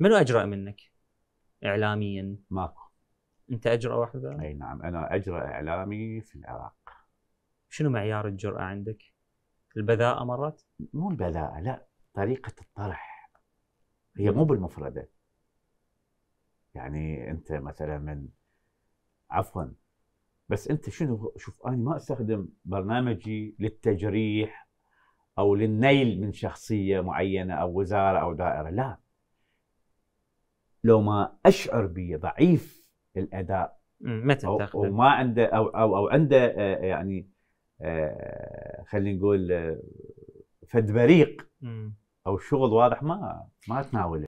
منو اجرأ منك؟ اعلاميا؟ ماكو انت اجرأ واحد اي نعم انا اجرأ اعلامي في العراق شنو معيار الجرأة عندك؟ البذاءة مرات؟ مو البذاءة لا طريقة الطرح هي مو بالمفردة يعني انت مثلا من عفوا بس انت شنو شوف انا ما استخدم برنامجي للتجريح او للنيل من شخصيه معينه او وزاره او دائره لا لو ما اشعر بضعيف الاداء متى أو, وما عنده او او, أو عنده آه، آه، يعني آه، خلينا نقول فد بريق او شغل واضح ما ما تناوله